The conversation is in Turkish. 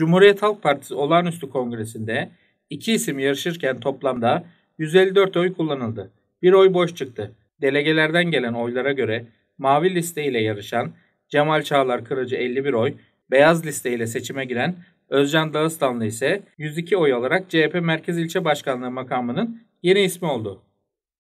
Cumhuriyet Halk Partisi olağanüstü kongresinde iki isim yarışırken toplamda 154 oy kullanıldı. Bir oy boş çıktı. Delegelerden gelen oylara göre mavi liste ile yarışan Cemal Çağlar Kırıcı 51 oy, beyaz liste ile seçime giren Özcan Dağıstanlı ise 102 oy alarak CHP Merkez İlçe Başkanlığı makamının yeni ismi oldu.